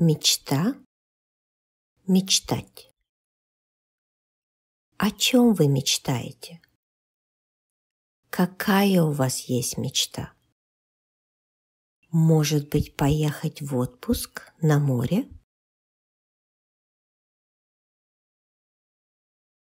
Мечта? Мечтать. О чем вы мечтаете? Какая у вас есть мечта? Может быть, поехать в отпуск на море?